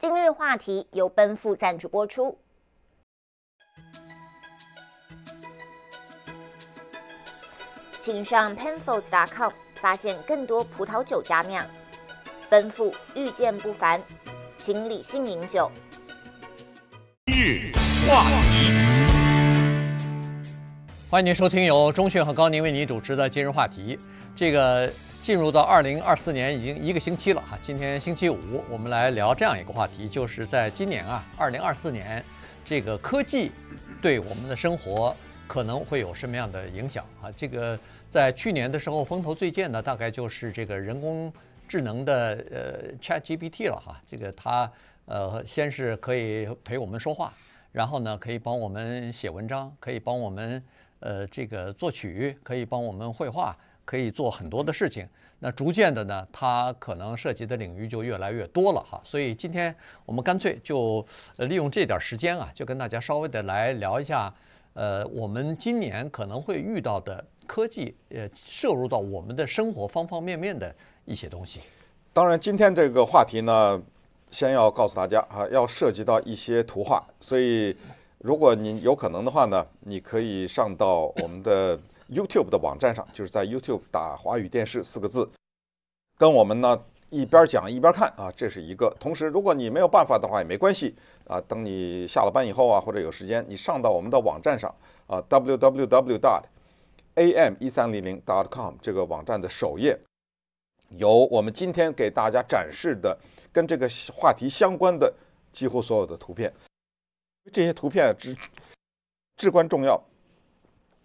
今日话题由奔赴赞助播出，请上 p e n f o l d s c o m 发现更多葡萄酒佳酿。奔赴遇见不凡，请理性饮酒。今日话题，欢迎您收听由中讯和高宁为您主持的今日话题。这个。进入到二零二四年已经一个星期了哈，今天星期五，我们来聊这样一个话题，就是在今年啊，二零二四年，这个科技对我们的生活可能会有什么样的影响啊？这个在去年的时候风头最健的大概就是这个人工智能的呃 ChatGPT 了哈，这个它呃先是可以陪我们说话，然后呢可以帮我们写文章，可以帮我们呃这个作曲，可以帮我们绘画。可以做很多的事情，那逐渐的呢，它可能涉及的领域就越来越多了哈。所以今天我们干脆就利用这点时间啊，就跟大家稍微的来聊一下，呃，我们今年可能会遇到的科技，呃，摄入到我们的生活方方面面的一些东西。当然，今天这个话题呢，先要告诉大家啊，要涉及到一些图画，所以如果你有可能的话呢，你可以上到我们的。YouTube 的网站上，就是在 YouTube 打“华语电视”四个字，跟我们呢一边讲一边看啊，这是一个。同时，如果你没有办法的话也没关系啊，等你下了班以后啊，或者有时间，你上到我们的网站上啊，www.dot.am 一三零零 .dot.com 这个网站的首页，有我们今天给大家展示的跟这个话题相关的几乎所有的图片，这些图片至至关重要。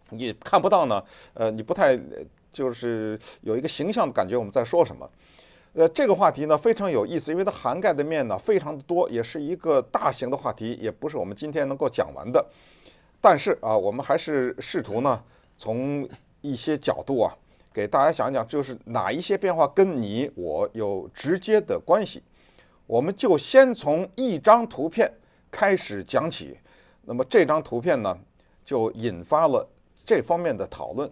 你看不到呢，呃，你不太就是有一个形象的感觉，我们在说什么？呃，这个话题呢非常有意思，因为它涵盖的面呢非常的多，也是一个大型的话题，也不是我们今天能够讲完的。但是啊，我们还是试图呢从一些角度啊给大家讲讲，就是哪一些变化跟你我有直接的关系。我们就先从一张图片开始讲起，那么这张图片呢就引发了。这方面的讨论，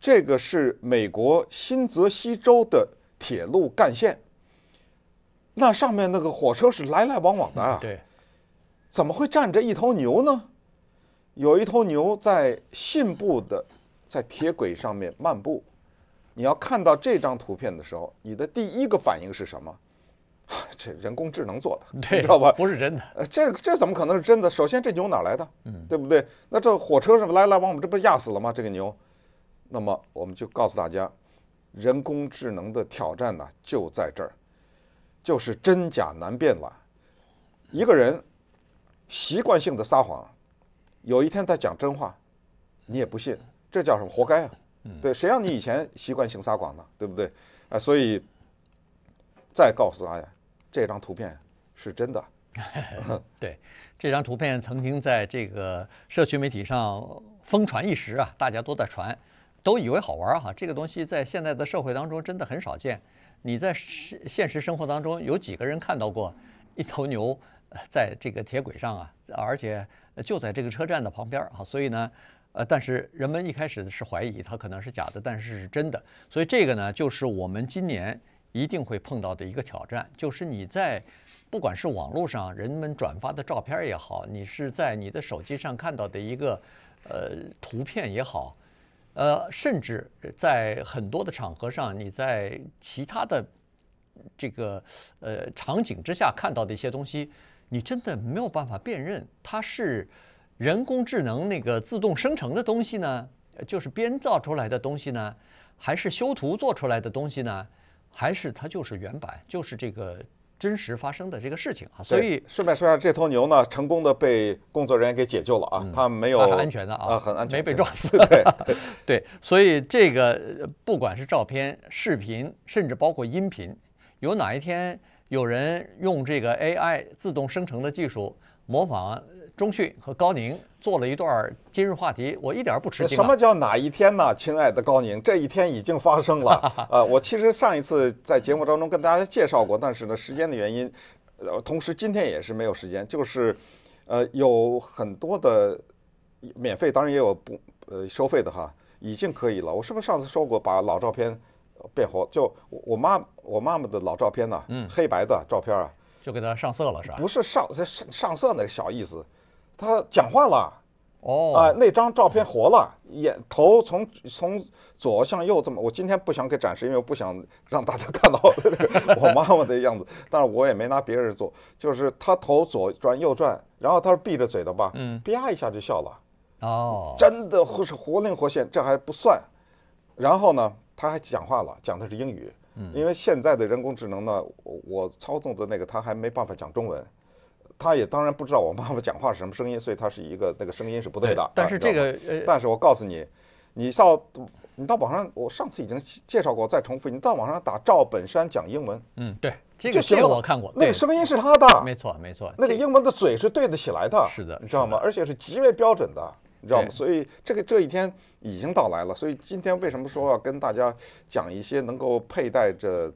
这个是美国新泽西州的铁路干线，那上面那个火车是来来往往的啊，对，怎么会站着一头牛呢？有一头牛在信步的在铁轨上面漫步，你要看到这张图片的时候，你的第一个反应是什么？这人工智能做的，知道吧？不是真的，这这怎么可能是真的？首先，这牛哪来的？嗯，对不对？那这火车是来来往往，这不压死了吗？这个牛，那么我们就告诉大家，人工智能的挑战呢，就在这儿，就是真假难辨了。一个人习惯性的撒谎，有一天他讲真话，你也不信，这叫什么？活该啊！对，谁让你以前习惯性撒谎呢？对不对？啊，所以再告诉大家。这张图片是真的，对，这张图片曾经在这个社区媒体上疯传一时啊，大家都在传，都以为好玩儿哈。这个东西在现在的社会当中真的很少见，你在现实生活当中有几个人看到过一头牛在这个铁轨上啊，而且就在这个车站的旁边啊，所以呢，呃，但是人们一开始是怀疑它可能是假的，但是是真的，所以这个呢，就是我们今年。一定会碰到的一个挑战，就是你在不管是网络上人们转发的照片也好，你是在你的手机上看到的一个呃图片也好，呃，甚至在很多的场合上你在其他的这个呃场景之下看到的一些东西，你真的没有办法辨认它是人工智能那个自动生成的东西呢，就是编造出来的东西呢，还是修图做出来的东西呢？还是它就是原版，就是这个真实发生的这个事情啊。所以顺便说一下，这头牛呢，成功的被工作人员给解救了啊，它没有安全的啊，很安全，没被撞死。对，对，所以这个不管是照片、视频，甚至包括音频，有哪一天有人用这个 AI 自动生成的技术模仿？钟讯和高宁做了一段今日话题，我一点不吃惊。什么叫哪一天呢？亲爱的高宁，这一天已经发生了。呃，我其实上一次在节目当中跟大家介绍过，但是呢，时间的原因，呃，同时今天也是没有时间。就是，呃，有很多的免费，当然也有不呃收费的哈，已经可以了。我是不是上次说过把老照片变活？就我我妈我妈妈的老照片呢？嗯，黑白的照片啊，就给它上色了是吧？不是上上上色那个小意思。他讲话了，哦，啊，那张照片活了，眼头从从左向右这么，我今天不想给展示，因为我不想让大家看到 我妈妈的样子，但是我也没拿别人做，就是他头左转右转，然后他是闭着嘴的吧，嗯，啪一下就笑了，哦，真的或是活灵活现，这还不算，然后呢，他还讲话了，讲的是英语，因为现在的人工智能呢，我操纵的那个他还没办法讲中文。他也当然不知道我妈妈讲话是什么声音，所以他是一个那个声音是不对的。但是这个，但是我告诉你，你到你到网上，我上次已经介绍过，再重复，你到网上打赵本山讲英文。嗯，对，这个节目我看过，那个声音是他的，没错没错，那个英文的嘴是对得起来的，是的，你知道吗？而且是极为标准的，你知道吗？所以这个这一天已经到来了。所以今天为什么说要跟大家讲一些能够佩戴着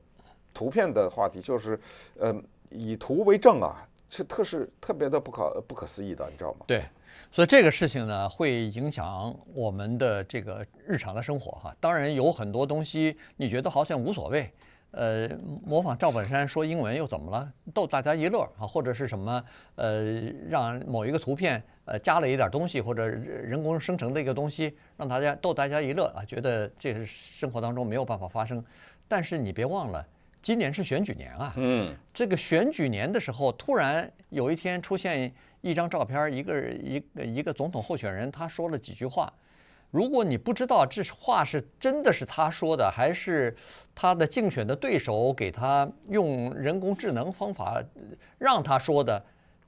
图片的话题？就是，呃，以图为证啊。是特是特别的不可不可思议的，你知道吗？对，所以这个事情呢，会影响我们的这个日常的生活哈。当然有很多东西你觉得好像无所谓，呃，模仿赵本山说英文又怎么了？逗大家一乐啊，或者是什么呃，让某一个图片呃加了一点东西或者人工生成的一个东西，让大家逗大家一乐啊，觉得这是生活当中没有办法发生。但是你别忘了。今年是选举年啊，嗯，这个选举年的时候，突然有一天出现一张照片，一个一一个总统候选人，他说了几句话。如果你不知道这话是真的是他说的，还是他的竞选的对手给他用人工智能方法让他说的，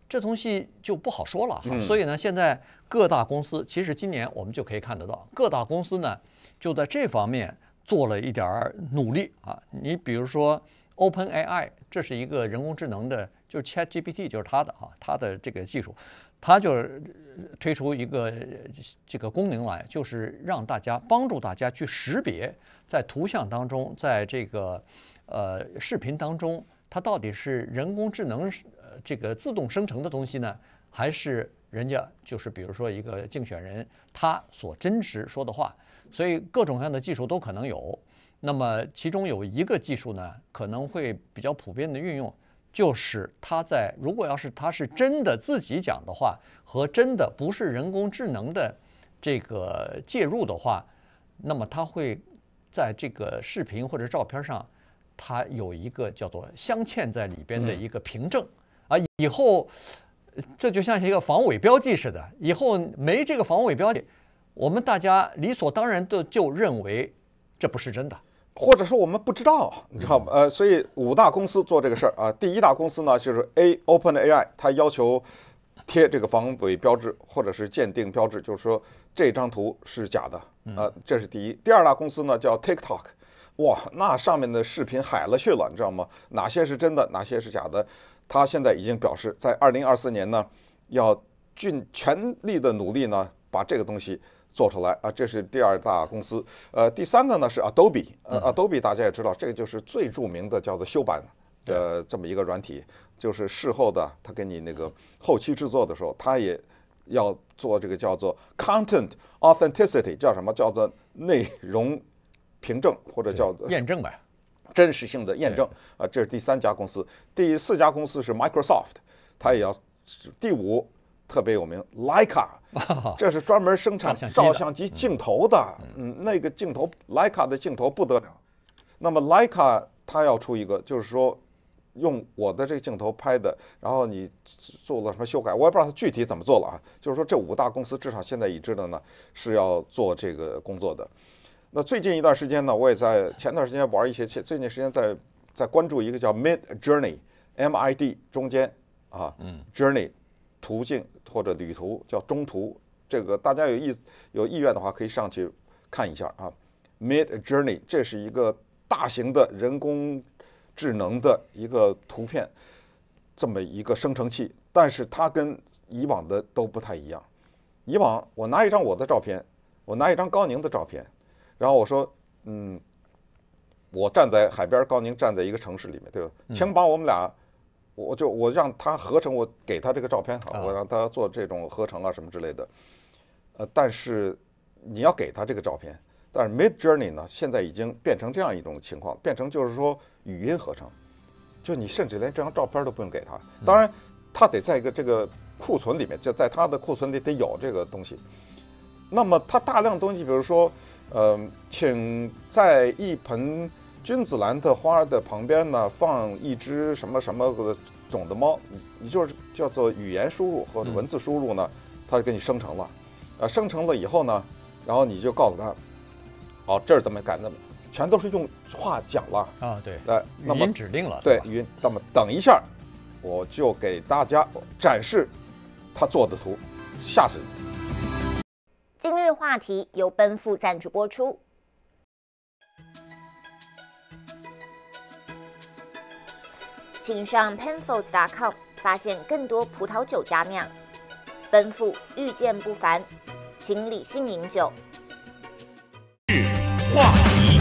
这东西就不好说了。哈。所以呢，现在各大公司，其实今年我们就可以看得到，各大公司呢就在这方面。做了一点儿努力啊，你比如说 OpenAI，这是一个人工智能的，就是 ChatGPT，就是它的啊，它的这个技术，它就是推出一个这个功能来，就是让大家帮助大家去识别在图像当中，在这个呃视频当中，它到底是人工智能这个自动生成的东西呢，还是人家就是比如说一个竞选人他所真实说的话？所以各种各样的技术都可能有，那么其中有一个技术呢，可能会比较普遍的运用，就是它在如果要是它是真的自己讲的话，和真的不是人工智能的这个介入的话，那么它会在这个视频或者照片上，它有一个叫做镶嵌在里边的一个凭证啊，以后这就像一个防伪标记似的，以后没这个防伪标记。我们大家理所当然的就认为这不是真的，或者说我们不知道，你知道吗？呃，所以五大公司做这个事儿啊，第一大公司呢就是 A Open AI，它要求贴这个防伪标志或者是鉴定标志，就是说这张图是假的啊，这是第一。第二大公司呢叫 TikTok，哇，那上面的视频海了去了，你知道吗？哪些是真的，哪些是假的？它现在已经表示在二零二四年呢，要尽全力的努力呢，把这个东西。做出来啊，这是第二大公司。呃，第三个呢是 Adobe，Adobe 大家也知道，这个就是最著名的叫做修版的这么一个软体，就是事后的他给你那个后期制作的时候，他也要做这个叫做 Content Authenticity，叫什么？叫做内容凭证或者叫做验证吧，真实性的验证啊，这是第三家公司。第四家公司是 Microsoft，他也要。第五。特别有名，莱卡，这是专门生产照相机镜头的，嗯，那个镜头，莱卡的镜头不得了。那么莱卡，它要出一个，就是说，用我的这个镜头拍的，然后你做了什么修改，我也不知道它具体怎么做了啊。就是说，这五大公司至少现在已知的呢，是要做这个工作的。那最近一段时间呢，我也在前段时间玩一些，最近时间在在关注一个叫 Mid Journey，M I D 中间啊，嗯，Journey。途径或者旅途叫中途，这个大家有意有意愿的话，可以上去看一下啊。Mid Journey，这是一个大型的人工智能的一个图片这么一个生成器，但是它跟以往的都不太一样。以往我拿一张我的照片，我拿一张高宁的照片，然后我说，嗯，我站在海边，高宁站在一个城市里面，对吧？请把我们俩。我就我让他合成，我给他这个照片好，我让他做这种合成啊什么之类的，呃，但是你要给他这个照片，但是 Mid Journey 呢，现在已经变成这样一种情况，变成就是说语音合成，就你甚至连这张照片都不用给他，当然他得在一个这个库存里面，就在他的库存里得有这个东西。那么他大量东西，比如说，嗯，请在一盆。君子兰的花的旁边呢，放一只什么什么种的猫，你就是叫做语言输入和文字输入呢，它给你生成了，呃，生成了以后呢，然后你就告诉他，哦，这是怎么改的，全都是用话讲了啊，对，哎，那么指定了对音，那么等一下，我就给大家展示他做的图，吓死你！今日话题由奔赴赞助播出。请上 p e n c i l s c o m 发现更多葡萄酒佳酿。奔赴遇见不凡，请理性饮酒。话题，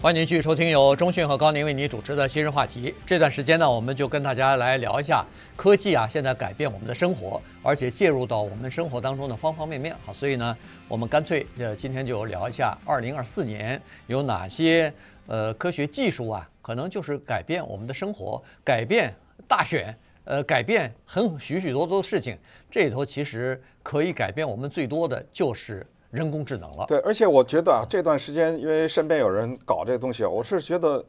欢迎继续收听由中讯和高宁为您主持的《今日话题》。这段时间呢，我们就跟大家来聊一下科技啊，现在改变我们的生活，而且介入到我们生活当中的方方面面好，所以呢，我们干脆呃，今天就聊一下2024年有哪些。呃，科学技术啊，可能就是改变我们的生活，改变大选，呃，改变很许许多多的事情。这里头其实可以改变我们最多的就是人工智能了。对，而且我觉得啊，这段时间因为身边有人搞这东西，我是觉得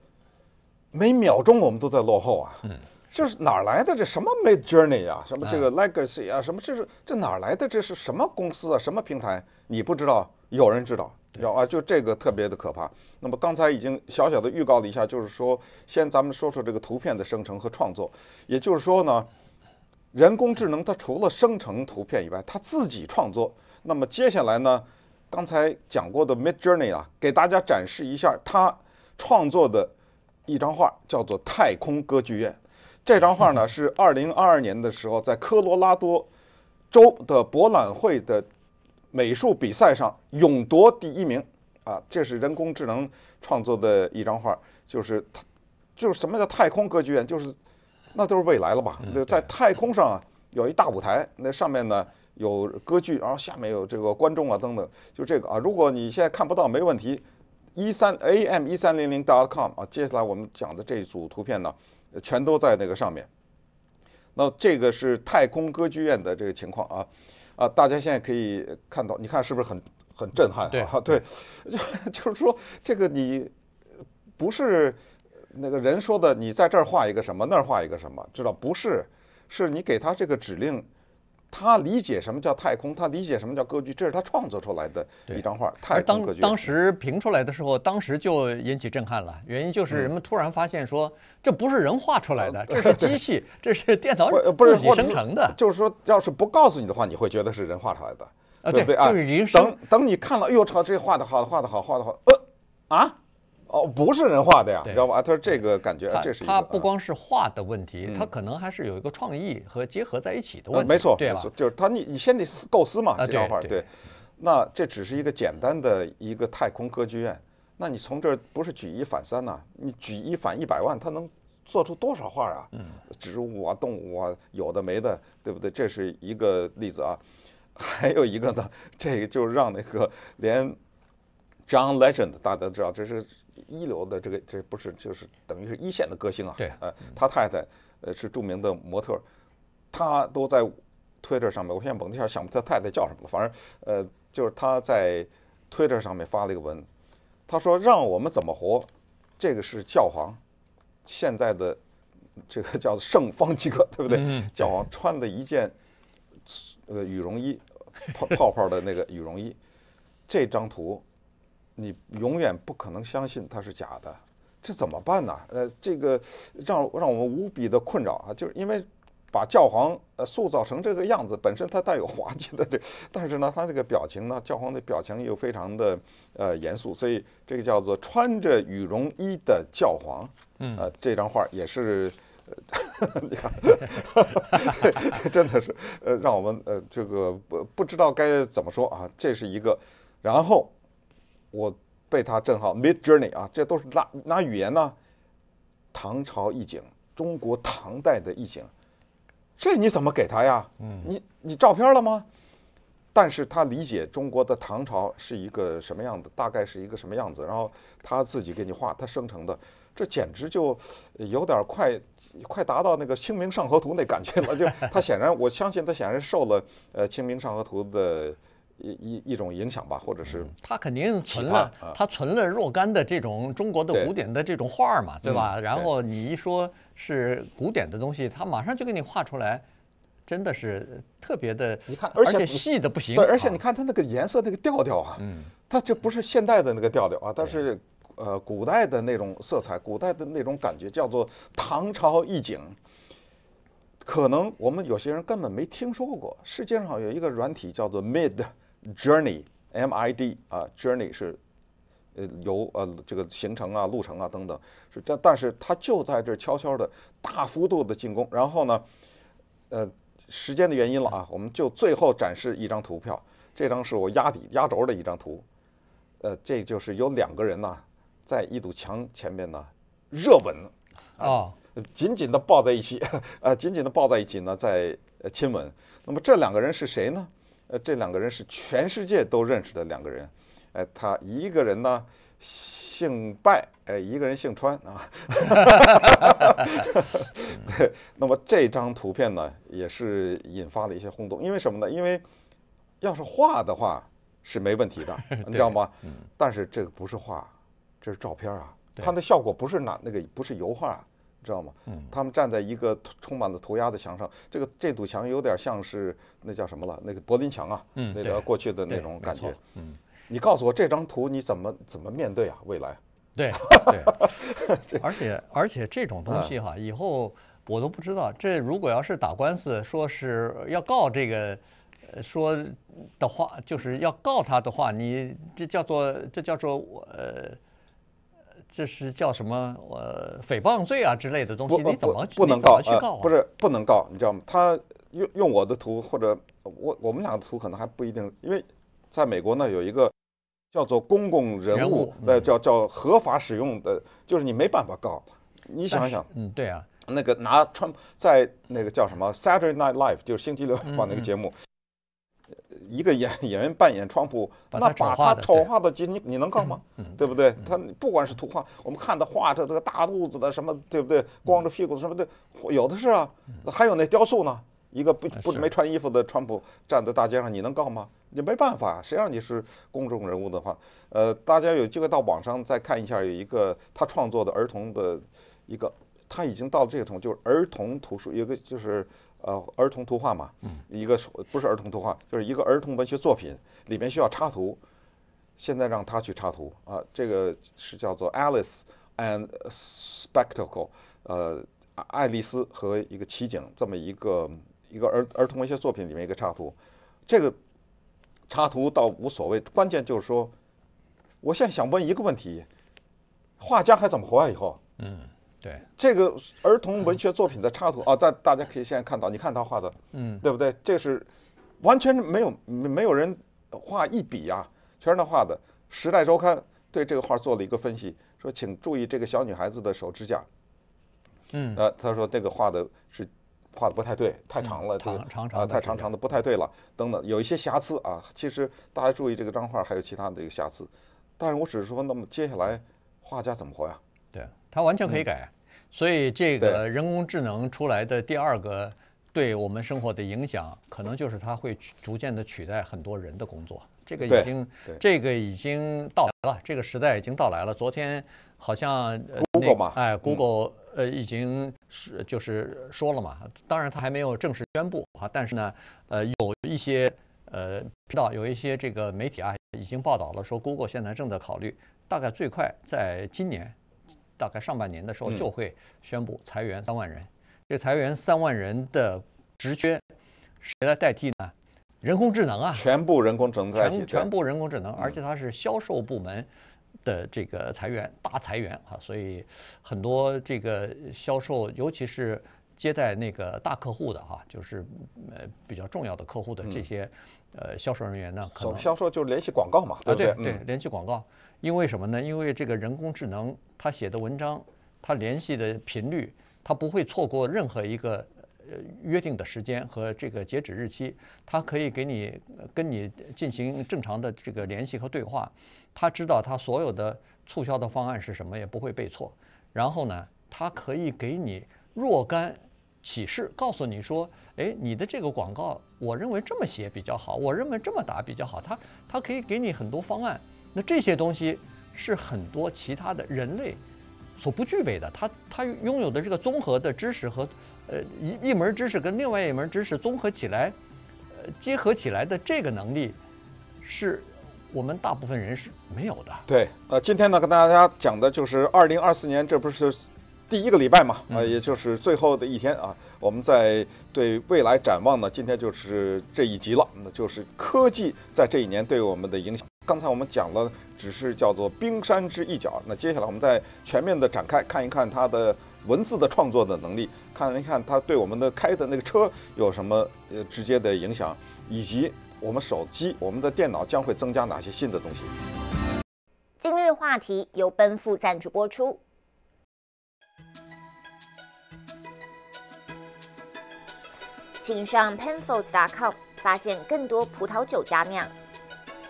每秒钟我们都在落后啊。嗯。就是哪来的这什么 Made Journey 啊，什么这个 Legacy 啊，什么这是这哪来的？这是什么公司啊？什么平台？你不知道，有人知道。知道啊，就这个特别的可怕。那么刚才已经小小的预告了一下，就是说，先咱们说说这个图片的生成和创作。也就是说呢，人工智能它除了生成图片以外，它自己创作。那么接下来呢，刚才讲过的 Mid Journey 啊，给大家展示一下它创作的一张画，叫做《太空歌剧院》。这张画呢 是二零二二年的时候在科罗拉多州的博览会的。美术比赛上勇夺第一名啊！这是人工智能创作的一张画，就是，就是什么叫太空歌剧院？就是，那都是未来了吧？那在太空上啊，有一大舞台，那上面呢有歌剧，然后下面有这个观众啊等等，就这个啊。如果你现在看不到，没问题。一三 am 一三零零 .com 啊，接下来我们讲的这组图片呢，全都在那个上面。那这个是太空歌剧院的这个情况啊。啊，大家现在可以看到，你看是不是很很震撼？对，对，就是说这个你不是那个人说的，你在这儿画一个什么，那儿画一个什么，知道不是，是你给他这个指令。他理解什么叫太空，他理解什么叫歌剧，这是他创作出来的一张画。太空歌剧。当时评出来的时候，当时就引起震撼了。原因就是人们突然发现说，这不是人画出来的，这是机器，这是电脑不是生成的。就是说，要是不告诉你的话，你会觉得是人画出来的，对不对？就是人。等等，你看了，哎呦，操！这画的好，画的好，画的好，呃，啊。哦，不是人画的呀，你知道吧？他说这个感觉，这是他不光是画的问题，他可能还是有一个创意和结合在一起的问题。没错，对吧？就是他，你你先得构思嘛，这张画对。那这只是一个简单的一个太空歌剧院，那你从这儿不是举一反三呐？你举一反一百万，他能做出多少画啊？嗯，植物啊，动物啊，有的没的，对不对？这是一个例子啊。还有一个呢，这个就是让那个连 John Legend 大家都知道，这是。一流的这个这不是就是等于是一线的歌星啊，对，呃，他太太呃是著名的模特，他都在推特上面，我现在甭地想不他太太叫什么了，反正呃就是他在推特上面发了一个文，他说让我们怎么活，这个是教皇，现在的这个叫圣方济各，对不对？教皇穿的一件呃羽绒衣，泡泡泡的那个羽绒衣，这张图。你永远不可能相信它是假的，这怎么办呢？呃，这个让让我们无比的困扰啊，就是因为把教皇呃塑造成这个样子，本身它带有滑稽的这，但是呢，他这个表情呢，教皇的表情又非常的呃严肃，所以这个叫做穿着羽绒衣的教皇，嗯，啊，这张画也是，真的是呃，让我们呃这个不不知道该怎么说啊，这是一个，然后。我被他震撼，Mid Journey 啊，这都是拿拿语言呢，唐朝意境，中国唐代的意境，这你怎么给他呀？嗯，你你照片了吗？但是他理解中国的唐朝是一个什么样子，大概是一个什么样子，然后他自己给你画，他生成的，这简直就有点快，快达到那个《清明上河图》那感觉了。就 他显然，我相信他显然受了呃《清明上河图》的。一一一种影响吧，或者是他肯定存了，他存了若干的这种中国的古典的这种画嘛，对吧？然后你一说是古典的东西，他马上就给你画出来，真的是特别的。你看，而且细的不行。对，而且你看他那个颜色那个调调啊，嗯，他就不是现代的那个调调啊，但是呃，古代的那种色彩，古代的那种感觉，叫做唐朝意境。可能我们有些人根本没听说过，世界上有一个软体叫做 Mid。Journey M I D 啊，Journey 是呃游呃这个行程啊路程啊等等是这，但是它就在这悄悄的大幅度的进攻，然后呢呃时间的原因了啊，我们就最后展示一张图片，这张是我压底压轴的一张图，呃这就是有两个人呢在一堵墙前面呢热吻啊紧紧的抱在一起 呃紧紧的抱在一起呢在亲吻，那么这两个人是谁呢？呃，这两个人是全世界都认识的两个人，哎，他一个人呢姓拜，哎，一个人姓川啊。那么这张图片呢，也是引发了一些轰动，因为什么呢？因为要是画的话是没问题的，你知道吗？嗯。但是这个不是画，这是照片啊，它的效果不是那那个不是油画。知道吗？嗯，他们站在一个充满了涂鸦的墙上，这个这堵墙有点像是那叫什么了？那个柏林墙啊，那个过去的那种感觉。嗯，你告诉我这张图你怎么怎么面对啊？未来？对，对，而且而且这种东西哈，以后我都不知道。这如果要是打官司，说是要告这个说的话，就是要告他的话，你这叫做这叫做我呃。这是叫什么？我诽谤罪啊之类的东西，你怎么不能告？啊不是不能告，你知道吗？他用用我的图或者我我们俩的图，可能还不一定，因为在美国呢有一个叫做公共人物，那叫叫合法使用的，就是你没办法告。你想想，嗯，对啊，那个拿川在那个叫什么 Saturday Night Live，就是星期六晚那个节目。一个演 演员扮演川普，那把他丑化到极，你你能告吗？对不对？他不管是图画，我们看他画着这个大肚子的什么，对不对？光着屁股的什么的，有的是啊。还有那雕塑呢，一个不不没穿衣服的川普站在大街上，你能告吗？你没办法谁让你是公众人物的话。呃，大家有机会到网上再看一下，有一个他创作的儿童的，一个他已经到了这个程度，就是儿童图书，有个就是。呃，儿童图画嘛，一个不是儿童图画，就是一个儿童文学作品里面需要插图。现在让他去插图啊，这个是叫做《Alice and Spectacle》呃，爱丽丝和一个奇景这么一个一个儿儿童文学作品里面一个插图。这个插图倒无所谓，关键就是说，我现在想问一个问题：画家还怎么活啊？以后？嗯。对这个儿童文学作品的插图啊，大大家可以现在看到，你看他画的，嗯，对不对？这是完全没有没有人画一笔呀，全是他画的。《时代周刊》对这个画做了一个分析，说请注意这个小女孩子的手指甲，嗯，呃，他说这个画的是画的不太对，太长了，长长长啊，太长长的不太对了，等等，有一些瑕疵啊。其实大家注意这个张画还有其他的这个瑕疵，但是我只是说，那么接下来画家怎么活呀？对。它完全可以改，所以这个人工智能出来的第二个对我们生活的影响，可能就是它会逐渐的取代很多人的工作。这个已经这个已经到来了，这个时代已经到来了。昨天好像 Google 嘛，哎，Google 呃已经是就是说了嘛，当然它还没有正式宣布啊，但是呢，呃，有一些呃知道有一些这个媒体啊已经报道了，说 Google 现在正在考虑，大概最快在今年。大概上半年的时候就会宣布裁员三万人，这裁员三万人的职缺，谁来代替呢？人工智能啊，全部人工智能全全部人工智能，而且它是销售部门的这个裁员，大裁员啊，所以很多这个销售，尤其是接待那个大客户的哈，就是呃比较重要的客户的这些呃销售人员呢，可能销售就是联系广告嘛，对不对？对，联系广告。因为什么呢？因为这个人工智能，它写的文章，它联系的频率，它不会错过任何一个呃约定的时间和这个截止日期，它可以给你跟你进行正常的这个联系和对话，它知道它所有的促销的方案是什么，也不会背错。然后呢，它可以给你若干启示，告诉你说，哎，你的这个广告，我认为这么写比较好，我认为这么打比较好，它它可以给你很多方案。那这些东西是很多其他的人类所不具备的，他他拥有的这个综合的知识和呃一一门知识跟另外一门知识综合起来，呃结合起来的这个能力，是我们大部分人是没有的。对，呃，今天呢跟大家讲的就是二零二四年，这不是第一个礼拜嘛，啊，也就是最后的一天啊，我们在对未来展望呢，今天就是这一集了，那就是科技在这一年对我们的影响。刚才我们讲了，只是叫做冰山之一角。那接下来我们再全面的展开看一看它的文字的创作的能力，看一看它对我们的开的那个车有什么呃直接的影响，以及我们手机、我们的电脑将会增加哪些新的东西。今日话题由奔赴赞助播出，请上 penfolds.com 发现更多葡萄酒佳酿。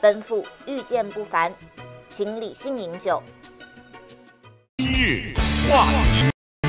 奔赴遇见不凡，请理性饮酒。今日话题，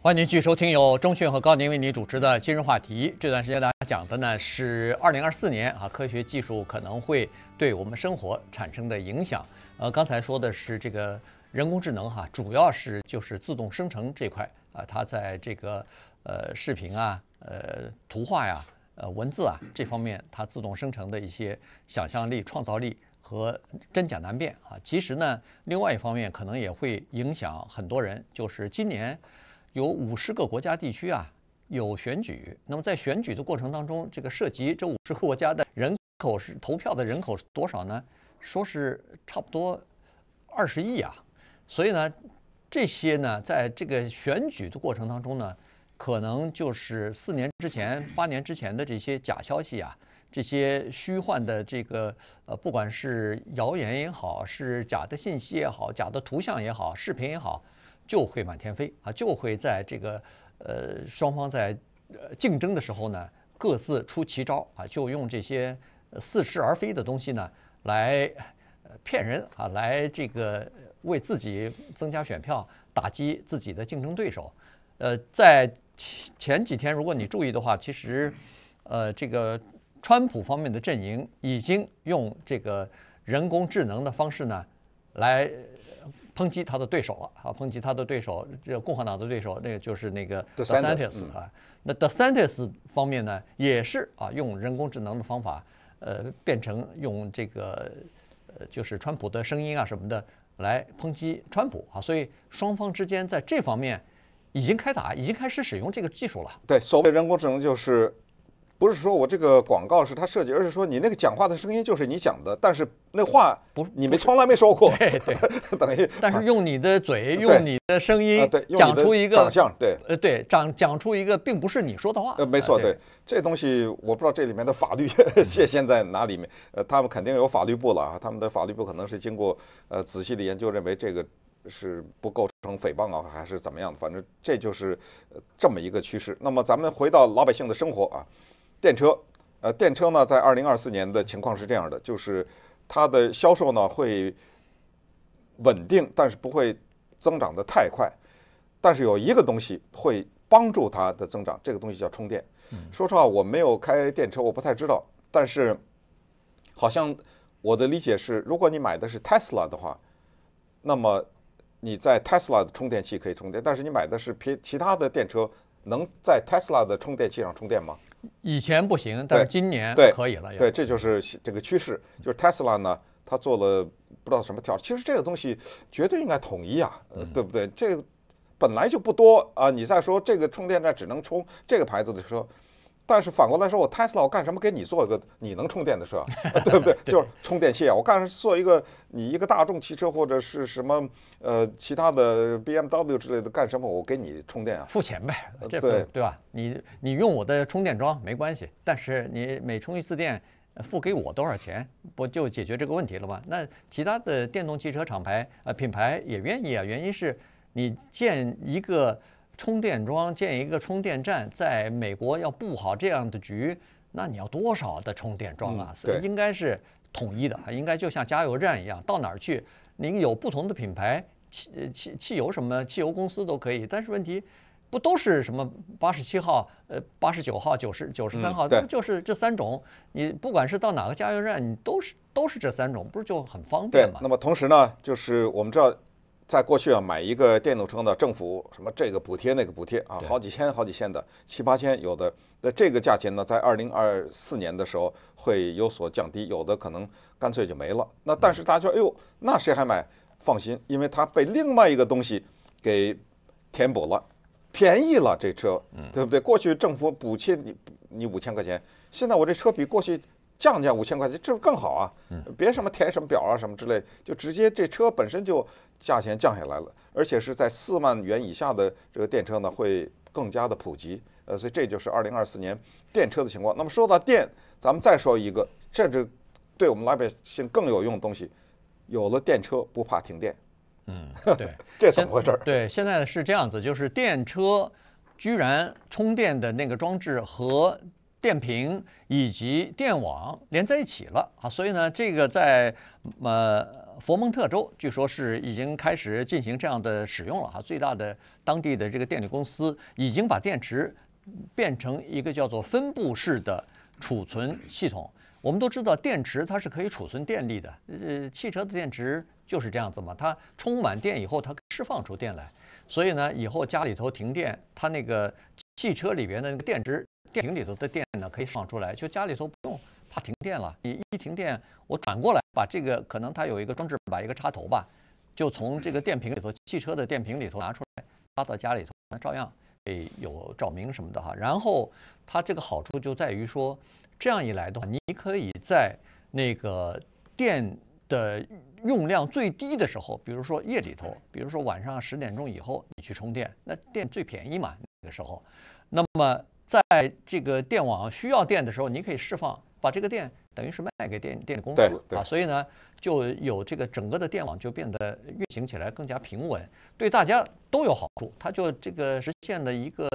欢迎继续收听由钟讯和高宁为您主持的《今日话题》。这段时间大家讲的呢是二零二四年啊，科学技术可能会对我们生活产生的影响。呃，刚才说的是这个人工智能哈，主要是就是自动生成这块啊，它在这个呃视频啊，呃图画呀。呃，文字啊，这方面它自动生成的一些想象力、创造力和真假难辨啊。其实呢，另外一方面可能也会影响很多人。就是今年有五十个国家地区啊有选举，那么在选举的过程当中，这个涉及这五十个国家的人口是投票的人口是多少呢？说是差不多二十亿啊。所以呢，这些呢，在这个选举的过程当中呢。可能就是四年之前、八年之前的这些假消息啊，这些虚幻的这个呃，不管是谣言也好，是假的信息也好，假的图像也好、视频也好，就会满天飞啊，就会在这个呃双方在呃竞争的时候呢，各自出奇招啊，就用这些似是而非的东西呢来骗人啊，来这个为自己增加选票，打击自己的竞争对手，呃，在。前前几天，如果你注意的话，其实，呃，这个川普方面的阵营已经用这个人工智能的方式呢，来抨击他的对手了啊，抨击他的对手，这共和党的对手，那个就是那个 The s a n d e s 啊，那 The s a n d e s 方面呢，也是啊，用人工智能的方法，呃，变成用这个，呃，就是川普的声音啊什么的来抨击川普啊，所以双方之间在这方面。已经开打，已经开始使用这个技术了。对，所谓人工智能就是，不是说我这个广告是他设计，而是说你那个讲话的声音就是你讲的，但是那话不，你没从来没说过。对 对，等于。但是用你的嘴，用你的声音，对，讲出一个长相，对，呃对，讲讲出一个并不是你说的话。呃，没错，对，这东西我不知道这里面的法律 界限在哪里面，呃，他们肯定有法律部了，啊，他们的法律部可能是经过呃仔细的研究，认为这个。是不构成诽谤啊，还是怎么样？的？反正这就是这么一个趋势。那么咱们回到老百姓的生活啊，电车，呃，电车呢，在二零二四年的情况是这样的，就是它的销售呢会稳定，但是不会增长得太快。但是有一个东西会帮助它的增长，这个东西叫充电。说实话，我没有开电车，我不太知道。但是好像我的理解是，如果你买的是 Tesla 的话，那么你在 Tesla 的充电器可以充电，但是你买的是别其他的电车，能在 Tesla 的充电器上充电吗？以前不行，但是今年对可以了。对，这就是这个趋势，就是 Tesla 呢，它做了不知道什么调其实这个东西绝对应该统一啊，对不对？这本来就不多啊，你再说这个充电站只能充这个牌子的车。但是反过来说，我 Tesla 我干什么？给你做一个你能充电的车，对不对？就是充电器啊，我干做一个你一个大众汽车或者是什么呃其他的 BMW 之类的干什么？我给你充电啊，付钱呗，这，对吧？你你用我的充电桩没关系，但是你每充一次电付给我多少钱，不就解决这个问题了吗？那其他的电动汽车厂牌呃品牌也愿意啊，原因是你建一个。充电桩建一个充电站，在美国要布好这样的局，那你要多少的充电桩啊？所以应该是统一的，应该就像加油站一样，到哪儿去，您有不同的品牌汽汽汽油什么汽油公司都可以。但是问题不都是什么八十七号、呃八十九号、九十九十三号，就是这三种。你不管是到哪个加油站，你都是都是这三种，不是就很方便吗？那么同时呢，就是我们知道。在过去啊，买一个电动车的政府什么这个补贴那个补贴啊，好几千好几千的七八千，有的那这个价钱呢，在二零二四年的时候会有所降低，有的可能干脆就没了。那但是大家说，哎呦，那谁还买？放心，因为它被另外一个东西给填补了，便宜了这车，对不对？过去政府补贴你你五千块钱，现在我这车比过去。降价五千块钱，这不更好啊？别什么填什么表啊，什么之类，就直接这车本身就价钱降下来了，而且是在四万元以下的这个电车呢，会更加的普及。呃，所以这就是二零二四年电车的情况。那么说到电，咱们再说一个，这是对我们老百姓更有用的东西，有了电车不怕停电。嗯，对，这怎么回事？对，现在是这样子，就是电车居然充电的那个装置和。电瓶以及电网连在一起了啊，所以呢，这个在呃佛蒙特州，据说是已经开始进行这样的使用了哈。最大的当地的这个电力公司已经把电池变成一个叫做分布式的储存系统。我们都知道，电池它是可以储存电力的，呃，汽车的电池就是这样子嘛，它充满电以后，它释放出电来。所以呢，以后家里头停电，它那个。汽车里边的那个电池，电瓶里头的电呢，可以放出来。就家里头不用怕停电了。你一停电，我转过来把这个，可能它有一个装置，把一个插头吧，就从这个电瓶里头，汽车的电瓶里头拿出来，插到家里头，那照样得有照明什么的哈。然后它这个好处就在于说，这样一来的话，你可以在那个电的用量最低的时候，比如说夜里头，比如说晚上十点钟以后，你去充电，那电最便宜嘛。的时候，那么在这个电网需要电的时候，你可以释放，把这个电等于是卖给电电力公司啊。所以呢，就有这个整个的电网就变得运行起来更加平稳，对大家都有好处。它就这个实现了一个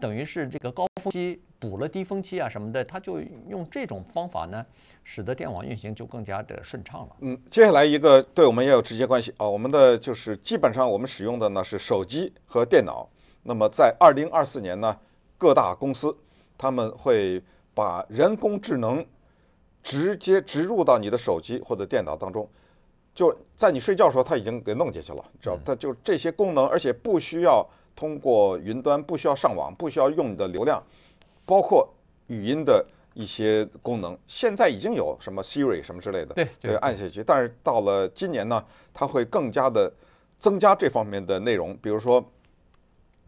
等于是这个高峰期补了低峰期啊什么的，它就用这种方法呢，使得电网运行就更加的顺畅了。嗯，接下来一个对我们也有直接关系啊，我们的就是基本上我们使用的呢是手机和电脑。那么在二零二四年呢，各大公司他们会把人工智能直接植入到你的手机或者电脑当中，就在你睡觉的时候，它已经给弄进去了。知道它就这些功能，而且不需要通过云端，不需要上网，不需要用你的流量，包括语音的一些功能。现在已经有什么 Siri 什么之类的，对，按下去。但是到了今年呢，它会更加的增加这方面的内容，比如说。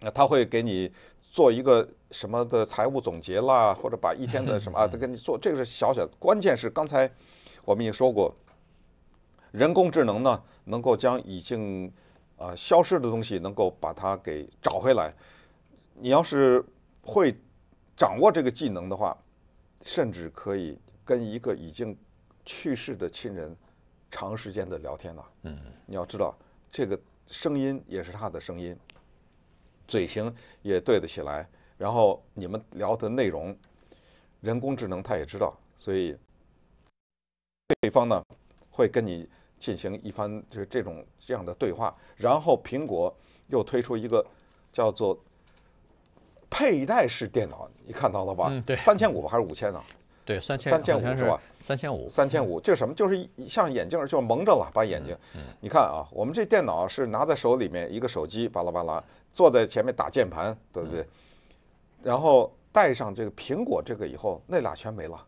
那他会给你做一个什么的财务总结啦，或者把一天的什么啊，他给你做，这个是小小的。关键是刚才我们也说过，人工智能呢能够将已经啊消失的东西能够把它给找回来。你要是会掌握这个技能的话，甚至可以跟一个已经去世的亲人长时间的聊天呢。嗯，你要知道，这个声音也是他的声音。嘴型也对得起来，然后你们聊的内容，人工智能它也知道，所以对方呢会跟你进行一番就是这种这样的对话。然后苹果又推出一个叫做佩戴式电脑，你看到了吧？三千五吧，还是五千呢？对，三千五千五是吧？三千五，三千五，这什么？就是像眼镜，就蒙着了，把眼睛。嗯。你看啊，我们这电脑是拿在手里面，一个手机，巴拉巴拉，坐在前面打键盘，对不对？然后带上这个苹果这个以后，那俩全没了，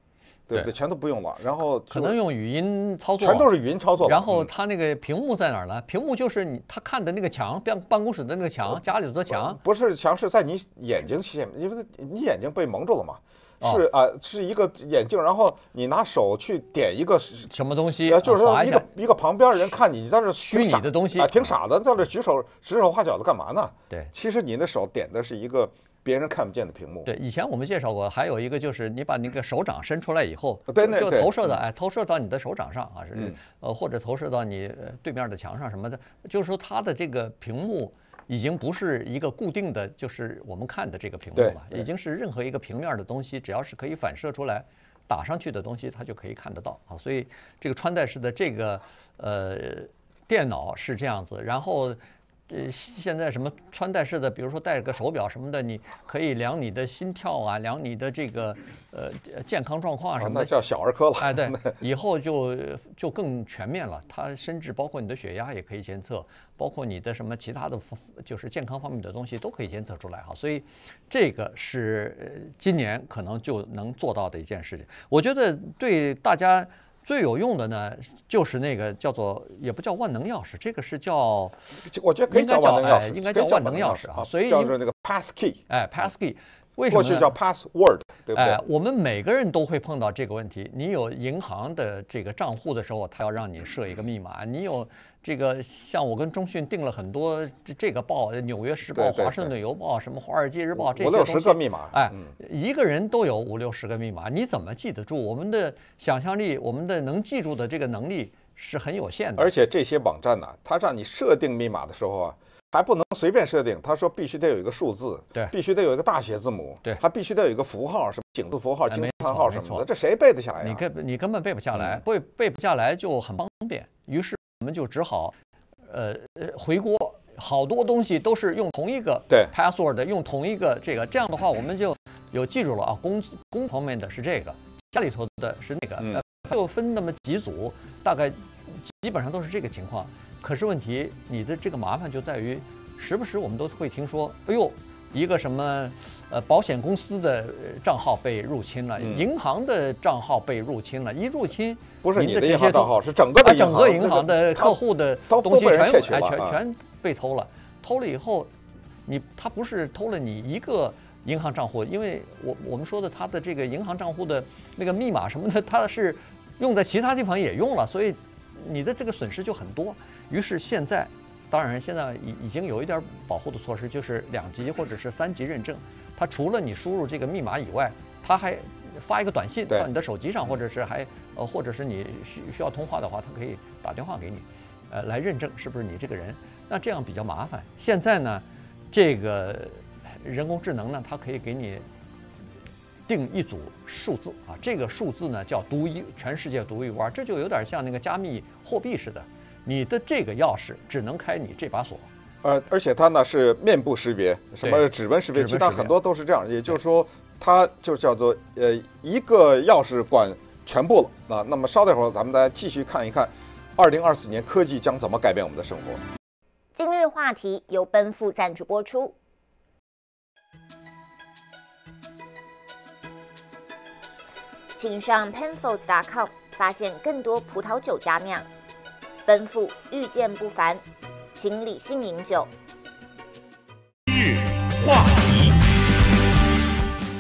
对不对？全都不用了。然后可能用语音操作，全都是语音操作。然后它那个屏幕在哪儿呢？屏幕就是你他看的那个墙，办办公室的那个墙，家里有座墙？不是墙，是在你眼睛前，因为你眼睛被蒙住了嘛。是啊，是一个眼镜，然后你拿手去点一个什么东西，就是说一个一个旁边人看你，你在这虚拟的东西啊，挺傻的，在这举手指手画脚的干嘛呢？对，其实你的手点的是一个别人看不见的屏幕。对，以前我们介绍过，还有一个就是你把那个手掌伸出来以后，对就投射的，哎，投射到你的手掌上啊，是呃，或者投射到你对面的墙上什么的，就是说它的这个屏幕。已经不是一个固定的就是我们看的这个屏幕了，已经是任何一个平面的东西，只要是可以反射出来、打上去的东西，它就可以看得到啊。所以这个穿戴式的这个呃电脑是这样子，然后。呃，现在什么穿戴式的，比如说戴着个手表什么的，你可以量你的心跳啊，量你的这个呃健康状况啊什么的，什叫小儿科了？哎，对，以后就就更全面了。它甚至包括你的血压也可以监测，包括你的什么其他的就是健康方面的东西都可以监测出来哈。所以这个是今年可能就能做到的一件事情。我觉得对大家。最有用的呢，就是那个叫做也不叫万能钥匙，这个是叫，我觉得可以叫万能钥匙，应该叫万能钥匙啊，所以叫做那个 pass key，哎，pass key。过去叫 password，对不对？哎，我们每个人都会碰到这个问题。你有银行的这个账户的时候，他要让你设一个密码。你有这个，像我跟中讯订了很多这个报，《纽约时报》、《华盛顿邮报》、什么《华尔街日报》，这五六十个密码，哎，一个人都有五六十个密码，你怎么记得住？我们的想象力，我们的能记住的这个能力是很有限的。而且这些网站呢，它让你设定密码的时候啊。还不能随便设定，他说必须得有一个数字，对，必须得有一个大写字母，对，还必须得有一个符号，什么井字符号、惊叹号什么的，这谁背得下来？你根你根本背不下来，背背不下来就很方便。于是我们就只好，呃呃，回锅，好多东西都是用同一个对 password，用同一个这个，这样的话我们就有记住了啊，公公方面的是这个，家里头的是那个，就分那么几组，大概。基本上都是这个情况，可是问题，你的这个麻烦就在于，时不时我们都会听说，哎呦，一个什么呃保险公司的账号被入侵了，银行的账号被入侵了。一入侵，不是你的银行账号，是整个的银行，整个银行的客户的东西全全全被偷了，偷了以后，你他不是偷了你一个银行账户，因为我我们说的他的这个银行账户的那个密码什么的，他是用在其他地方也用了，所以。你的这个损失就很多，于是现在，当然现在已已经有一点保护的措施，就是两级或者是三级认证，它除了你输入这个密码以外，它还发一个短信到你的手机上，或者是还呃或者是你需需要通话的话，它可以打电话给你，呃来认证是不是你这个人，那这样比较麻烦。现在呢，这个人工智能呢，它可以给你。定一组数字啊，这个数字呢叫独一，全世界独一无二，这就有点像那个加密货币似的。你的这个钥匙只能开你这把锁，呃，而且它呢是面部识别，什么指纹识别，其他很多都是这样。也就是说，它就叫做呃一个钥匙管全部了啊。那么稍待会儿，咱们再继续看一看，二零二四年科技将怎么改变我们的生活。今日话题由奔赴赞助播出。请上 p e n f o l d s c o m 发现更多葡萄酒佳酿，奔赴遇见不凡，请理性饮酒。今日话题，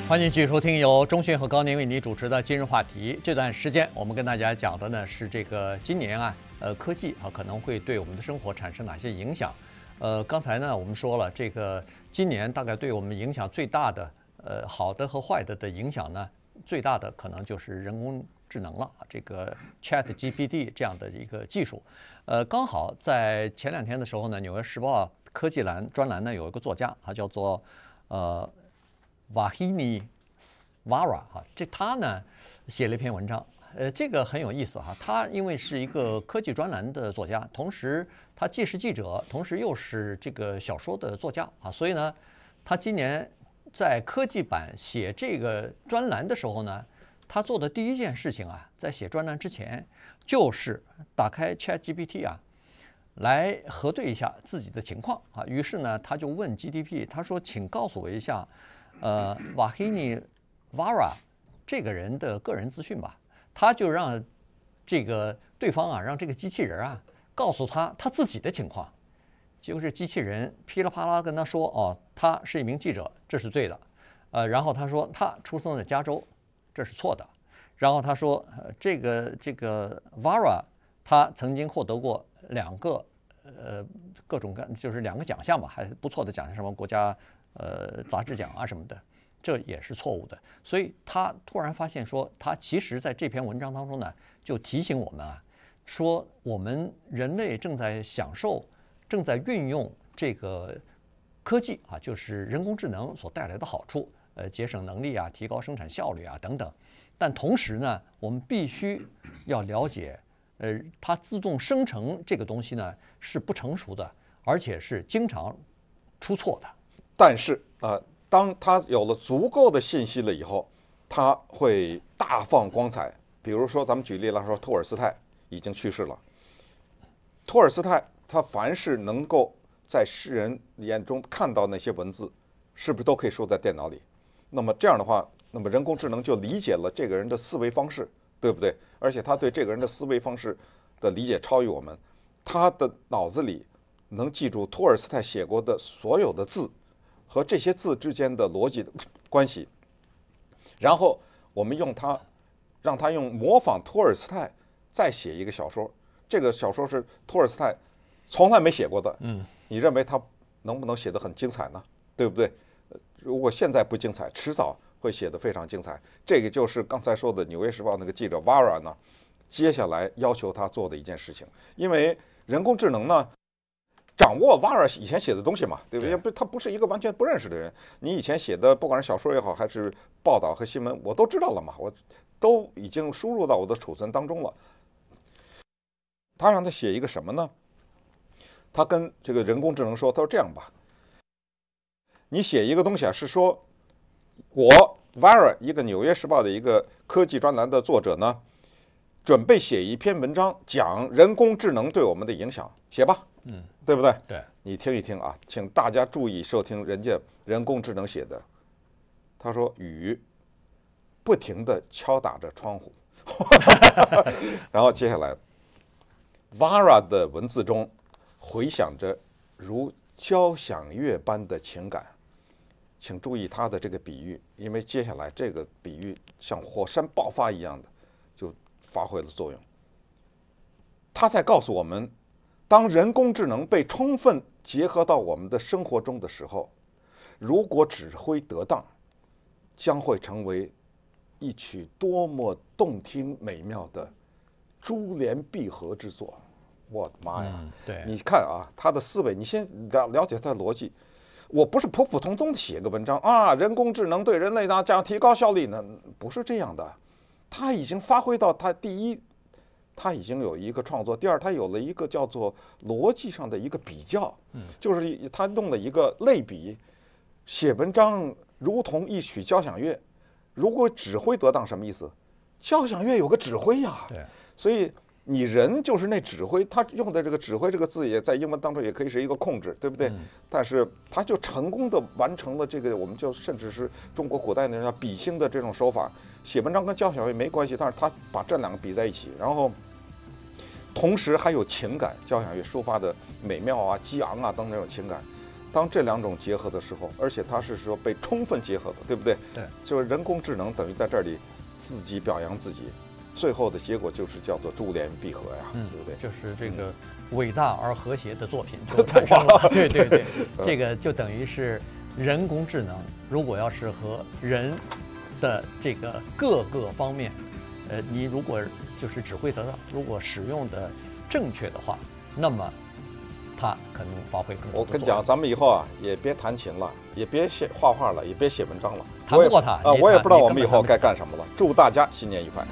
欢迎继续收听由中迅和高宁为你主持的《今日话题》。这段时间我们跟大家讲的呢是这个今年啊，呃，科技啊可能会对我们的生活产生哪些影响？呃，刚才呢我们说了，这个今年大概对我们影响最大的，呃，好的和坏的的影响呢？最大的可能就是人工智能了这个 Chat GPT 这样的一个技术，呃，刚好在前两天的时候呢，《纽约时报》科技栏专栏呢有一个作家，他叫做呃 Vahini Vara 哈，这他呢写了一篇文章，呃，这个很有意思哈，他因为是一个科技专栏的作家，同时他既是记者，同时又是这个小说的作家啊，所以呢，他今年。在科技版写这个专栏的时候呢，他做的第一件事情啊，在写专栏之前，就是打开 ChatGPT 啊，来核对一下自己的情况啊。于是呢，他就问 g p 他说：“请告诉我一下，呃，瓦希尼·瓦拉这个人的个人资讯吧。”他就让这个对方啊，让这个机器人啊，告诉他他自己的情况。结果是机器人噼里啪啦跟他说：“哦。”他是一名记者，这是对的，呃，然后他说他出生在加州，这是错的。然后他说，呃，这个这个 v a r a 他曾经获得过两个，呃，各种各就是两个奖项吧，还不错的奖项，什么国家，呃，杂志奖啊什么的，这也是错误的。所以他突然发现说，他其实在这篇文章当中呢，就提醒我们啊，说我们人类正在享受，正在运用这个。科技啊，就是人工智能所带来的好处，呃，节省能力啊，提高生产效率啊等等。但同时呢，我们必须要了解，呃，它自动生成这个东西呢是不成熟的，而且是经常出错的。但是呃，当它有了足够的信息了以后，它会大放光彩。比如说，咱们举例来说，托尔斯泰已经去世了。托尔斯泰他凡是能够。在诗人眼中看到那些文字，是不是都可以输在电脑里？那么这样的话，那么人工智能就理解了这个人的思维方式，对不对？而且他对这个人的思维方式的理解超越我们，他的脑子里能记住托尔斯泰写过的所有的字和这些字之间的逻辑关系。然后我们用它，让他用模仿托尔斯泰再写一个小说，这个小说是托尔斯泰从来没写过的。嗯。你认为他能不能写得很精彩呢？对不对？如果现在不精彩，迟早会写得非常精彩。这个就是刚才说的《纽约时报》那个记者瓦尔呢，接下来要求他做的一件事情，因为人工智能呢，掌握瓦尔以前写的东西嘛，对不对？不，他不是一个完全不认识的人。你以前写的，不管是小说也好，还是报道和新闻，我都知道了嘛，我都已经输入到我的储存当中了。他让他写一个什么呢？他跟这个人工智能说：“他说这样吧，你写一个东西啊，是说我 Vera 一个纽约时报的一个科技专栏的作者呢，准备写一篇文章讲人工智能对我们的影响，写吧，嗯，对不对？对，你听一听啊，请大家注意收听人家人工智能写的。他说雨不停地敲打着窗户，然后接下来 v a r a 的文字中。”回想着如交响乐般的情感，请注意他的这个比喻，因为接下来这个比喻像火山爆发一样的就发挥了作用。他在告诉我们，当人工智能被充分结合到我们的生活中的时候，如果指挥得当，将会成为一曲多么动听美妙的珠联璧合之作。我的妈呀！对，你看啊，他的思维，你先了了解他的逻辑。我不是普普通通写个文章啊，人工智能对人类呢，样提高效率呢，不是这样的。他已经发挥到他第一，他已经有一个创作；第二，他有了一个叫做逻辑上的一个比较，嗯，就是他弄了一个类比，写文章如同一曲交响乐，如果指挥得当，什么意思？交响乐有个指挥呀，对，所以。你人就是那指挥，他用的这个“指挥”这个字，也在英文当中也可以是一个控制，对不对？但是他就成功的完成了这个，我们就甚至是中国古代那叫比兴的这种手法，写文章跟交响乐没关系，但是他把这两个比在一起，然后同时还有情感，交响乐抒发的美妙啊、激昂啊等那种情感，当这两种结合的时候，而且他是说被充分结合的，对不对？对，就是人工智能等于在这里自己表扬自己。最后的结果就是叫做珠联璧合呀，对不对？就是这个伟大而和谐的作品 就产生了。对对对，这个就等于是人工智能，如果要是和人的这个各个方面，呃，你如果就是指挥得当，如果使用的正确的话，那么它可能发挥更多。我跟你讲，咱们以后啊也别弹琴了，也别写画画了，也别写文章了，谈不过他啊，我也不知道我们以后该干什么了。祝大家新年愉快。